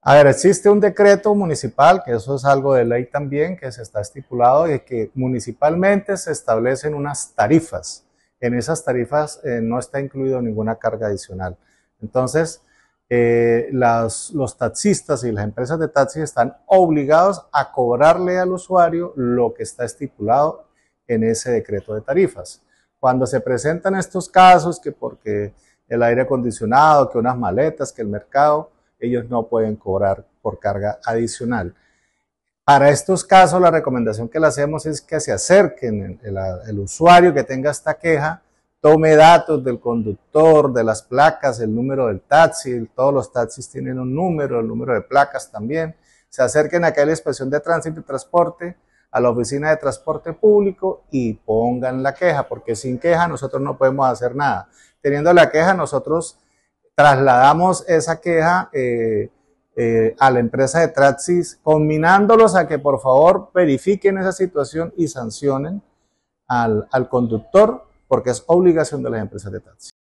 A ver, existe un decreto municipal, que eso es algo de ley también, que se está estipulado, y que municipalmente se establecen unas tarifas. En esas tarifas eh, no está incluido ninguna carga adicional. Entonces, eh, los taxistas y las empresas de taxis están obligados a cobrarle al usuario lo que está estipulado en ese decreto de tarifas. Cuando se presentan estos casos, que porque el aire acondicionado, que unas maletas, que el mercado, ellos no pueden cobrar por carga adicional. Para estos casos, la recomendación que le hacemos es que se acerquen el, usuario que tenga esta queja, tome datos del conductor, de las placas, el número del taxi, todos los taxis tienen un número, el número de placas también, se acerquen a la inspección de tránsito y transporte, a la oficina de transporte público y pongan la queja, porque sin queja nosotros no podemos hacer nada. Teniendo la queja, nosotros trasladamos esa queja eh, eh, a la empresa de taxis, combinándolos a que por favor verifiquen esa situación y sancionen al, al conductor, porque es obligación de las empresas de taxis